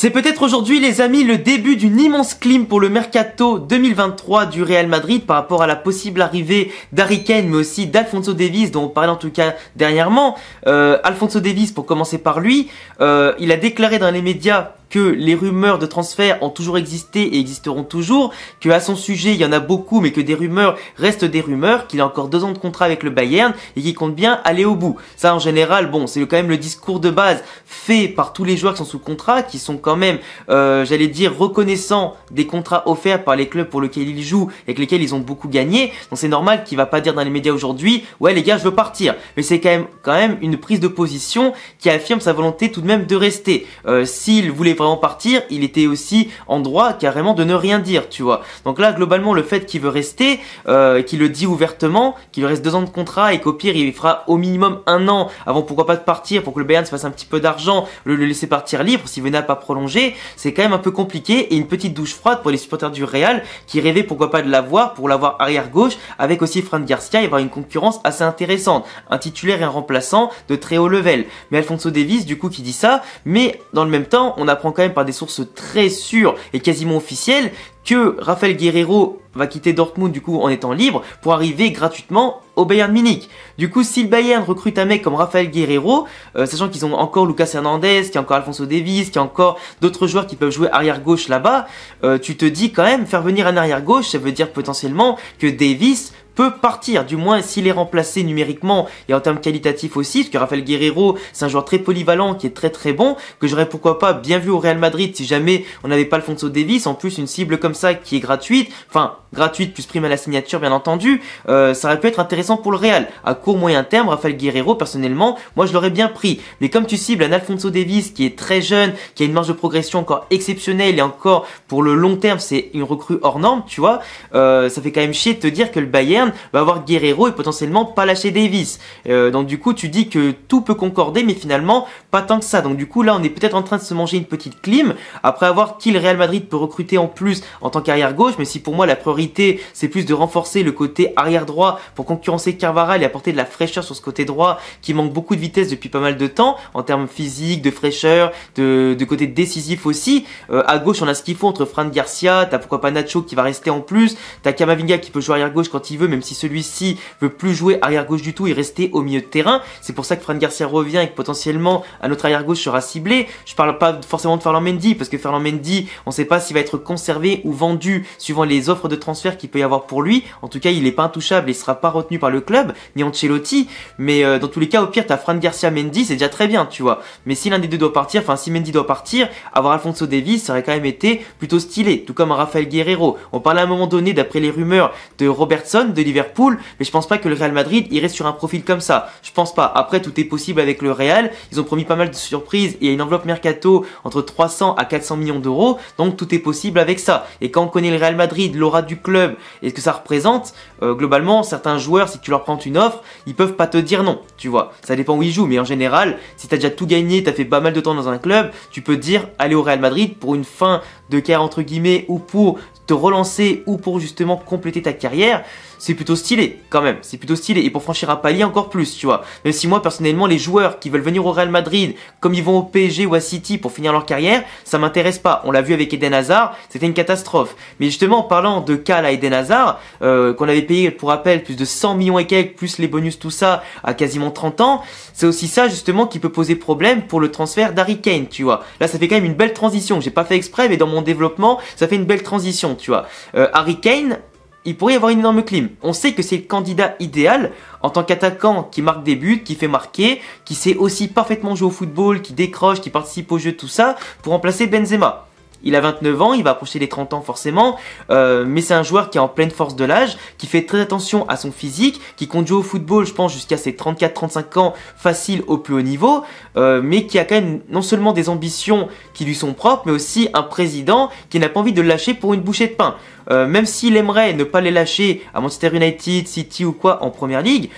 C'est peut-être aujourd'hui les amis le début d'une immense clim pour le mercato 2023 du Real Madrid par rapport à la possible arrivée d'Harry Kane mais aussi d'Alfonso Davis dont on parlait en tout cas dernièrement. Euh, Alfonso Davis pour commencer par lui, euh, il a déclaré dans les médias que les rumeurs de transfert ont toujours existé et existeront toujours, que à son sujet il y en a beaucoup mais que des rumeurs restent des rumeurs, qu'il a encore deux ans de contrat avec le Bayern et qu'il compte bien aller au bout. Ça en général, bon, c'est quand même le discours de base fait par tous les joueurs qui sont sous contrat, qui sont quand même, euh, j'allais dire, reconnaissants des contrats offerts par les clubs pour lesquels ils jouent et avec lesquels ils ont beaucoup gagné. Donc c'est normal qu'il va pas dire dans les médias aujourd'hui, ouais les gars, je veux partir. Mais c'est quand même, quand même une prise de position qui affirme sa volonté tout de même de rester. Euh, s'il voulait vraiment partir, il était aussi en droit carrément de ne rien dire, tu vois. Donc là, globalement, le fait qu'il veut rester, euh, qu'il le dit ouvertement, qu'il reste deux ans de contrat et qu'au pire, il fera au minimum un an avant pourquoi pas de partir pour que le Bayern se fasse un petit peu d'argent, le, laisser partir libre s'il venait à pas prolonger, c'est quand même un peu compliqué et une petite douche froide pour les supporters du Real qui rêvaient pourquoi pas de l'avoir pour l'avoir arrière gauche avec aussi Fran Garcia et avoir une concurrence assez intéressante, un titulaire et un remplaçant de très haut level. Mais Alfonso Davis, du coup, qui dit ça, mais dans le même temps, on apprend quand même par des sources très sûres et quasiment officielles que Rafael Guerrero va quitter Dortmund du coup en étant libre pour arriver gratuitement au Bayern Munich. Du coup, si le Bayern recrute un mec comme Rafael Guerrero, euh, sachant qu'ils ont encore Lucas Hernandez, qu'il y a encore Alfonso Davis, qu'il y a encore d'autres joueurs qui peuvent jouer arrière gauche là-bas, euh, tu te dis quand même faire venir un arrière gauche, ça veut dire potentiellement que Davis peut partir, du moins s'il est remplacé numériquement et en termes qualitatifs aussi, parce que Rafael Guerrero, c'est un joueur très polyvalent qui est très très bon, que j'aurais pourquoi pas bien vu au Real Madrid si jamais on n'avait pas Alfonso Davis, en plus une cible comme ça qui est gratuite, enfin gratuite plus prime à la signature bien entendu, euh, ça aurait pu être intéressant pour le Real. À court moyen terme, Rafael Guerrero personnellement, moi je l'aurais bien pris. Mais comme tu cibles un Alfonso Davis qui est très jeune, qui a une marge de progression encore exceptionnelle et encore pour le long terme c'est une recrue hors norme, tu vois, euh, ça fait quand même chier de te dire que le Bayern va avoir Guerrero et potentiellement pas lâcher Davis. Euh, donc du coup, tu dis que tout peut concorder, mais finalement, pas tant que ça. Donc du coup, là, on est peut-être en train de se manger une petite clim. Après avoir qui le Real Madrid peut recruter en plus en tant qu'arrière gauche, mais si pour moi, la priorité, c'est plus de renforcer le côté arrière droit pour concurrencer Carvajal et apporter de la fraîcheur sur ce côté droit qui manque beaucoup de vitesse depuis pas mal de temps en termes physiques de fraîcheur, de, côté décisif aussi. Euh, à gauche, on a ce qu'il faut entre Fran Garcia, t'as pourquoi pas Nacho qui va rester en plus, t'as Kamavinga qui peut jouer arrière gauche quand il veut, mais même si celui-ci veut plus jouer arrière-gauche du tout et rester au milieu de terrain. C'est pour ça que Fran Garcia revient et que potentiellement un autre arrière-gauche sera ciblé. Je parle pas forcément de Ferland Mendy parce que Ferland Mendy, on sait pas s'il va être conservé ou vendu suivant les offres de transfert qu'il peut y avoir pour lui. En tout cas, il est pas intouchable et il sera pas retenu par le club, ni Ancelotti. Mais euh, dans tous les cas, au pire, t'as Fran Garcia Mendy, c'est déjà très bien, tu vois. Mais si l'un des deux doit partir, enfin si Mendy doit partir, avoir Alfonso Davis, ça aurait quand même été plutôt stylé, tout comme Raphaël Rafael Guerrero. On parlait à un moment donné, d'après les rumeurs, de Robertson, de Liverpool, mais je pense pas que le Real Madrid irait sur un profil comme ça. Je pense pas. Après, tout est possible avec le Real. Ils ont promis pas mal de surprises et une enveloppe mercato entre 300 à 400 millions d'euros. Donc tout est possible avec ça. Et quand on connaît le Real Madrid, l'aura du club et ce que ça représente, euh, globalement, certains joueurs, si tu leur prends une offre, ils peuvent pas te dire non. Tu vois, ça dépend où ils jouent, mais en général, si as déjà tout gagné, t'as fait pas mal de temps dans un club, tu peux dire aller au Real Madrid pour une fin de carrière entre guillemets ou pour te relancer ou pour justement compléter ta carrière, c'est plutôt stylé quand même, c'est plutôt stylé et pour franchir un palier encore plus, tu vois. Même si moi personnellement les joueurs qui veulent venir au Real Madrid comme ils vont au PSG ou à City pour finir leur carrière, ça m'intéresse pas. On l'a vu avec Eden Hazard, c'était une catastrophe. Mais justement en parlant de Cal à Eden Hazard euh, qu'on avait payé pour rappel plus de 100 millions et quelques plus les bonus tout ça à quasiment 30 ans, c'est aussi ça justement qui peut poser problème pour le transfert d'Harry Kane, tu vois. Là ça fait quand même une belle transition, j'ai pas fait exprès mais dans mon développement, ça fait une belle transition tu vois. Euh, Harry Kane, il pourrait y avoir une énorme clim. On sait que c'est le candidat idéal en tant qu'attaquant qui marque des buts, qui fait marquer, qui sait aussi parfaitement jouer au football, qui décroche, qui participe au jeu, tout ça, pour remplacer Benzema. Il a 29 ans, il va approcher les 30 ans forcément, euh, mais c'est un joueur qui est en pleine force de l'âge, qui fait très attention à son physique, qui conduit au football, je pense, jusqu'à ses 34-35 ans, facile au plus haut niveau, euh, mais qui a quand même non seulement des ambitions qui lui sont propres, mais aussi un président qui n'a pas envie de le lâcher pour une bouchée de pain. Euh, même s'il aimerait ne pas les lâcher à Manchester United, City ou quoi en première ligue,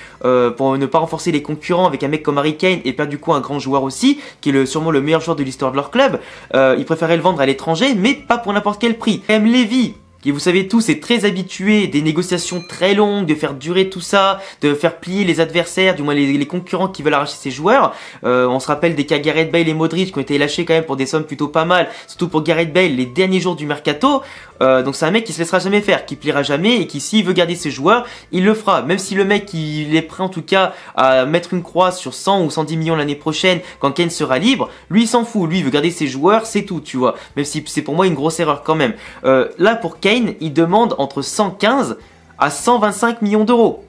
pour ne pas renforcer les concurrents avec un mec comme Harry Kane et perdre du coup un grand joueur aussi, qui est le, sûrement le meilleur joueur de l'histoire de leur club, il préférait le vendre à l'étranger mais pas pour n'importe quel prix. M. Lévi qui, vous savez tous, est très habitué des négociations très longues, de faire durer tout ça, de faire plier les adversaires, du moins les, concurrents qui veulent arracher ses joueurs. Euh, on se rappelle des cas Gareth Bale et Modric qui ont été lâchés quand même pour des sommes plutôt pas mal, surtout pour Gareth Bale les derniers jours du mercato. Euh, donc c'est un mec qui se laissera jamais faire, qui pliera jamais et qui s'il veut garder ses joueurs, il le fera. Même si le mec il est prêt en tout cas à mettre une croix sur 100 ou 110 millions l'année prochaine quand Kane sera libre, lui il s'en fout, lui il veut garder ses joueurs, c'est tout, tu vois. Même si c'est pour moi une grosse erreur quand même. Euh, là pour Kane il demande entre 115 à 125 millions d'euros.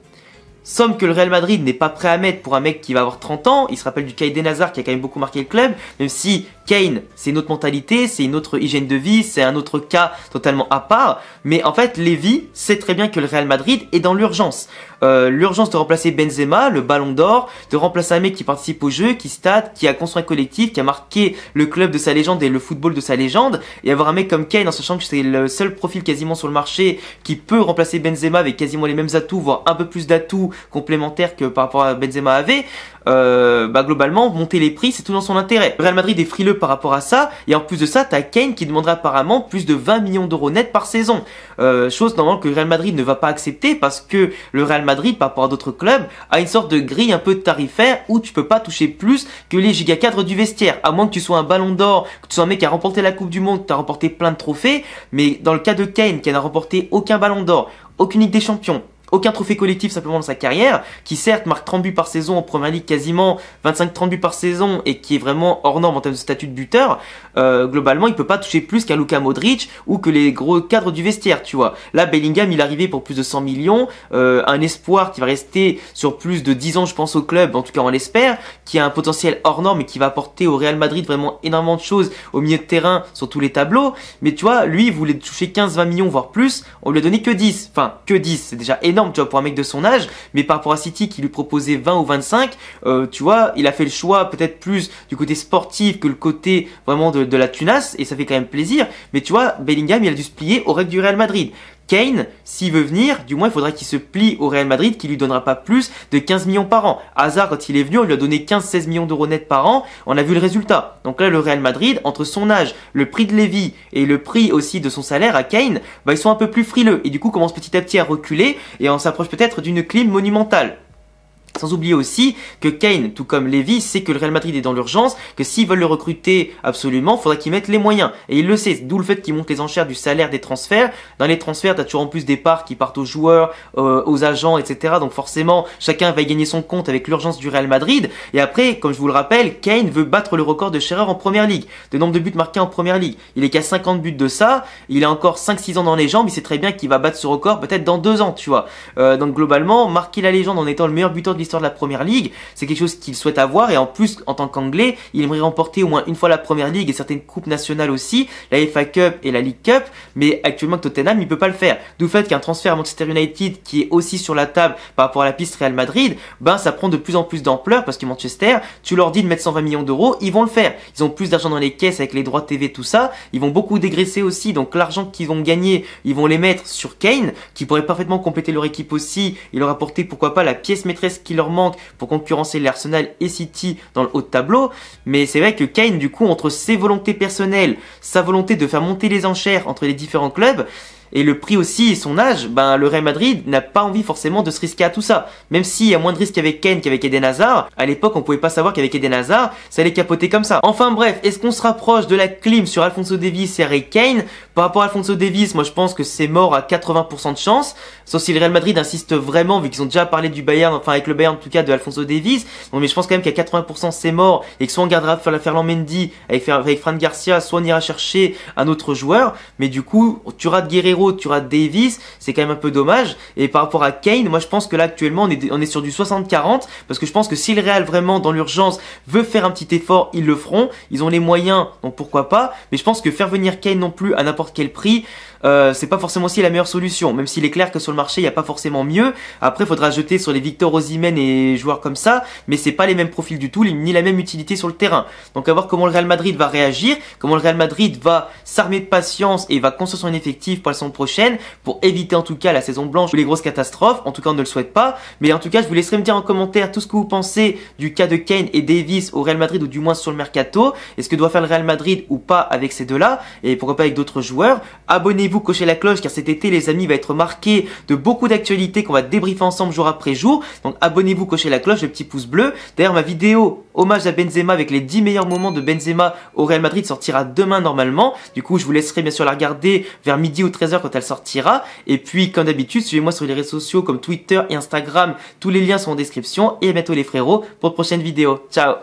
Somme que le Real Madrid n'est pas prêt à mettre pour un mec qui va avoir 30 ans. Il se rappelle du Kaiden Hazard qui a quand même beaucoup marqué le club, même si Kane, c'est une autre mentalité, c'est une autre hygiène de vie, c'est un autre cas totalement à part. Mais en fait, Lévy sait très bien que le Real Madrid est dans l'urgence. Euh, l'urgence de remplacer Benzema, le ballon d'or, de remplacer un mec qui participe au jeu, qui stade, qui a construit un collectif, qui a marqué le club de sa légende et le football de sa légende. Et avoir un mec comme Kane, en sachant que c'est le seul profil quasiment sur le marché qui peut remplacer Benzema avec quasiment les mêmes atouts, voire un peu plus d'atouts complémentaires que par rapport à Benzema avait, euh, bah globalement, monter les prix, c'est tout dans son intérêt. Real Madrid est frileux par rapport à ça. Et en plus de ça, t'as Kane qui demandera apparemment plus de 20 millions d'euros net par saison. Euh, chose normalement que le Real Madrid ne va pas accepter parce que le Real Madrid, par rapport à d'autres clubs, a une sorte de grille un peu tarifaire où tu peux pas toucher plus que les giga cadres du vestiaire. À moins que tu sois un ballon d'or, que tu sois un mec qui a remporté la Coupe du Monde, que tu as remporté plein de trophées. Mais dans le cas de Kane, qui n'a remporté aucun ballon d'or, aucune Ligue des Champions, aucun trophée collectif simplement dans sa carrière, qui certes marque 30 buts par saison en première ligue quasiment, 25-30 buts par saison et qui est vraiment hors norme en termes de statut de buteur, euh, globalement il peut pas toucher plus qu'un Luka Modric ou que les gros cadres du vestiaire, tu vois. Là Bellingham il est arrivé pour plus de 100 millions, euh, un espoir qui va rester sur plus de 10 ans je pense au club, en tout cas on l'espère, qui a un potentiel hors norme et qui va apporter au Real Madrid vraiment énormément de choses au milieu de terrain sur tous les tableaux, mais tu vois lui il voulait toucher 15-20 millions voire plus, on lui a donné que 10, enfin que 10 c'est déjà énorme tu vois, pour un mec de son âge. Mais par rapport à City qui lui proposait 20 ou 25, euh, tu vois, il a fait le choix peut-être plus du côté sportif que le côté vraiment de, la tunasse. Et ça fait quand même plaisir. Mais tu vois, Bellingham, il a dû se plier aux règles du Real Madrid. Kane, s'il veut venir, du moins il faudra qu'il se plie au Real Madrid qui lui donnera pas plus de 15 millions par an. Hazard, quand il est venu, on lui a donné 15-16 millions d'euros net par an. On a vu le résultat. Donc là, le Real Madrid, entre son âge, le prix de Lévy et le prix aussi de son salaire à Kane, bah, ils sont un peu plus frileux et du coup commence petit à petit à reculer et on s'approche peut-être d'une clim monumentale. Sans oublier aussi que Kane, tout comme Levy, sait que le Real Madrid est dans l'urgence, que s'ils veulent le recruter absolument, faudra qu'ils mettent les moyens. Et il le sait, d'où le fait qu'ils montent les enchères du salaire des transferts. Dans les transferts, t'as toujours en plus des parts qui partent aux joueurs, euh, aux agents, etc. Donc forcément, chacun va gagner son compte avec l'urgence du Real Madrid. Et après, comme je vous le rappelle, Kane veut battre le record de Scherer en première ligue, de nombre de buts marqués en première ligue. Il est qu'à 50 buts de ça, il a encore 5-6 ans dans les jambes, il sait très bien qu'il va battre ce record peut-être dans 2 ans, tu vois. Euh, donc globalement, marquer la légende en étant le meilleur buteur de l'histoire de la première ligue. C'est quelque chose qu'il souhaite avoir et en plus, en tant qu'anglais, il aimerait remporter au moins une fois la première ligue et certaines coupes nationales aussi, la FA Cup et la League Cup. Mais actuellement, Tottenham, il peut pas le faire. du fait qu'un transfert à Manchester United qui est aussi sur la table par rapport à la piste Real Madrid, ben, ça prend de plus en plus d'ampleur parce que Manchester, tu leur dis de mettre 120 millions d'euros, ils vont le faire. Ils ont plus d'argent dans les caisses avec les droits TV, tout ça. Ils vont beaucoup dégraisser aussi. Donc, l'argent qu'ils vont gagner, ils vont les mettre sur Kane, qui pourrait parfaitement compléter leur équipe aussi. Il leur apporter, pourquoi pas, la pièce maîtresse leur manque pour concurrencer l'Arsenal et City dans le haut de tableau. Mais c'est vrai que Kane, du coup, entre ses volontés personnelles, sa volonté de faire monter les enchères entre les différents clubs, et le prix aussi et son âge, ben le Real Madrid n'a pas envie forcément de se risquer à tout ça. Même s'il y a moins de risques avec Kane qu'avec Eden Hazard, à l'époque on pouvait pas savoir qu'avec Eden Hazard, ça allait capoter comme ça. Enfin bref, est-ce qu'on se rapproche de la clim sur Alfonso Davis et Harry Kane Par rapport à Alfonso Davis, moi je pense que c'est mort à 80% de chance, sauf si le Real Madrid insiste vraiment vu qu'ils ont déjà parlé du Bayern, enfin avec le Bayern en tout cas de Alfonso Davis. mais je pense quand même qu'à 80% c'est mort et que soit on gardera Ferland Mendy avec, avec Fran Garcia, soit on ira chercher un autre joueur, mais du coup, tu auras Guerrero tu auras Davis, c'est quand même un peu dommage. Et par rapport à Kane, moi je pense que là actuellement on est, on est sur du 60-40, parce que je pense que si le Real vraiment dans l'urgence veut faire un petit effort, ils le feront, ils ont les moyens, donc pourquoi pas. Mais je pense que faire venir Kane non plus à n'importe quel prix, euh, c'est pas forcément aussi la meilleure solution, même s'il est clair que sur le marché, il n'y a pas forcément mieux. Après, il faudra jeter sur les Victor Osimhen et joueurs comme ça, mais c'est pas les mêmes profils du tout, ni la même utilité sur le terrain. Donc à voir comment le Real Madrid va réagir, comment le Real Madrid va s'armer de patience et va construire son effectif pour la saison prochaine, pour éviter en tout cas la saison blanche ou les grosses catastrophes, en tout cas on ne le souhaite pas, mais en tout cas je vous laisserai me dire en commentaire tout ce que vous pensez du cas de Kane et Davis au Real Madrid ou du moins sur le mercato, est-ce que doit faire le Real Madrid ou pas avec ces deux-là, et pourquoi pas avec d'autres joueurs. Abonnez-vous vous cocher la cloche car cet été les amis va être marqué de beaucoup d'actualités qu'on va débriefer ensemble jour après jour. Donc abonnez-vous, cochez la cloche, le petit pouce bleu. D'ailleurs ma vidéo hommage à Benzema avec les 10 meilleurs moments de Benzema au Real Madrid sortira demain normalement. Du coup je vous laisserai bien sûr la regarder vers midi ou 13h quand elle sortira. Et puis comme d'habitude suivez-moi sur les réseaux sociaux comme Twitter et Instagram. Tous les liens sont en description. Et à bientôt les frérots pour de prochaines vidéos. Ciao